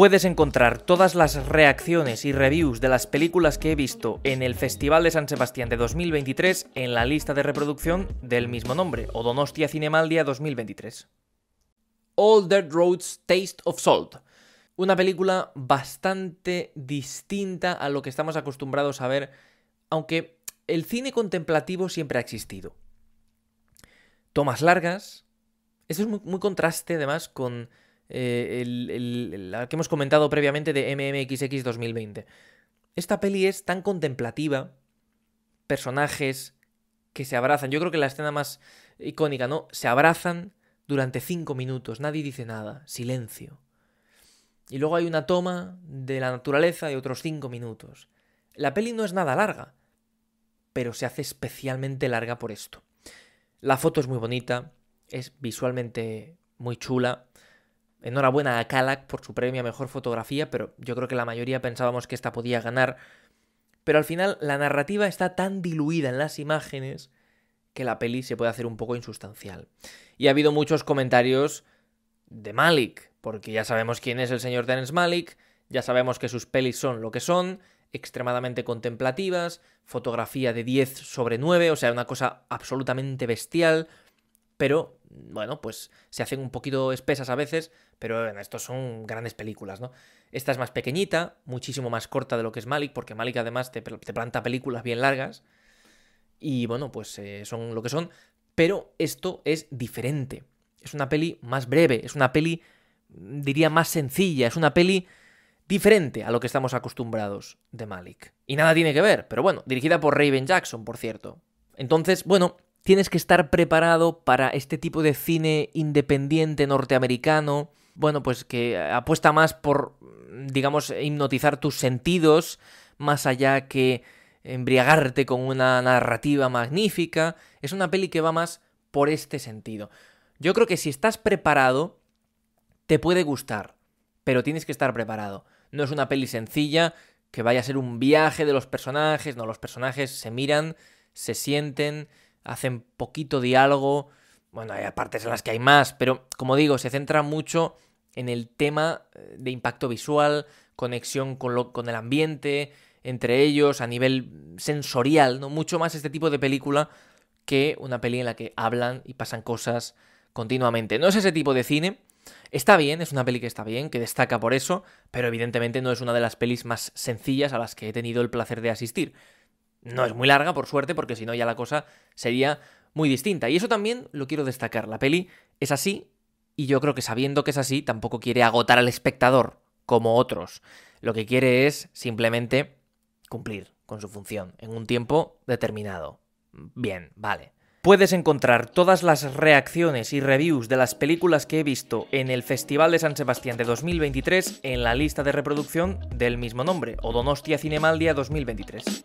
Puedes encontrar todas las reacciones y reviews de las películas que he visto en el Festival de San Sebastián de 2023 en la lista de reproducción del mismo nombre, o Donostia Cinemaldia 2023. All Dead Roads Taste of Salt. Una película bastante distinta a lo que estamos acostumbrados a ver, aunque el cine contemplativo siempre ha existido. Tomas largas. Eso es muy contraste además con eh, el, la que hemos comentado previamente de MMXX 2020. Esta peli es tan contemplativa, personajes que se abrazan, yo creo que la escena más icónica, ¿no? Se abrazan durante cinco minutos, nadie dice nada, silencio. Y luego hay una toma de la naturaleza de otros cinco minutos. La peli no es nada larga, pero se hace especialmente larga por esto. La foto es muy bonita, es visualmente muy chula, Enhorabuena a Kalak por su premio a mejor fotografía, pero yo creo que la mayoría pensábamos que esta podía ganar. Pero al final la narrativa está tan diluida en las imágenes que la peli se puede hacer un poco insustancial. Y ha habido muchos comentarios de Malik, porque ya sabemos quién es el señor Dennis Malik, ya sabemos que sus pelis son lo que son, extremadamente contemplativas, fotografía de 10 sobre 9, o sea, una cosa absolutamente bestial pero bueno, pues se hacen un poquito espesas a veces, pero bueno, estos son grandes películas, ¿no? Esta es más pequeñita, muchísimo más corta de lo que es Malik, porque Malik además te, planta películas bien largas, y bueno, pues eh, son lo que son, pero esto es diferente. Es una peli más breve, es una peli, diría, más sencilla, es una peli diferente a lo que estamos acostumbrados de Malik. Y nada tiene que ver, pero bueno, dirigida por Raven Jackson, por cierto. Entonces, bueno, tienes que estar preparado para este tipo de cine independiente norteamericano, bueno, pues que apuesta más por, digamos, hipnotizar tus sentidos, más allá que embriagarte con una narrativa magnífica. Es una peli que va más por este sentido. Yo creo que si estás preparado, te puede gustar, pero tienes que estar preparado. No es una peli sencilla, que vaya a ser un viaje de los personajes, no, los personajes se miran, se sienten, hacen poquito diálogo. Bueno, hay partes en las que hay más, pero como digo, se centra mucho en el tema eh, de impacto visual, conexión con, con el ambiente, entre ellos, a nivel sensorial, ¿no? Mucho más este tipo de película que una peli en la que hablan y pasan cosas continuamente. No es ese tipo de cine. Está bien, es una peli que está bien, que destaca por eso, pero evidentemente no es una de las pelis más sencillas a las que he tenido el placer de asistir. No es muy larga, por suerte, porque si no ya la cosa sería muy distinta. Y eso también lo quiero destacar. La peli es así y yo creo que sabiendo que es así, tampoco quiere agotar al espectador como otros. Lo que quiere es simplemente cumplir con su función en un tiempo determinado. Bien, vale. Puedes encontrar todas las reacciones y reviews de las películas que he visto en el Festival de San Sebastián de 2023 en la lista de reproducción del mismo nombre, o Donostia Cinemaldia 2023.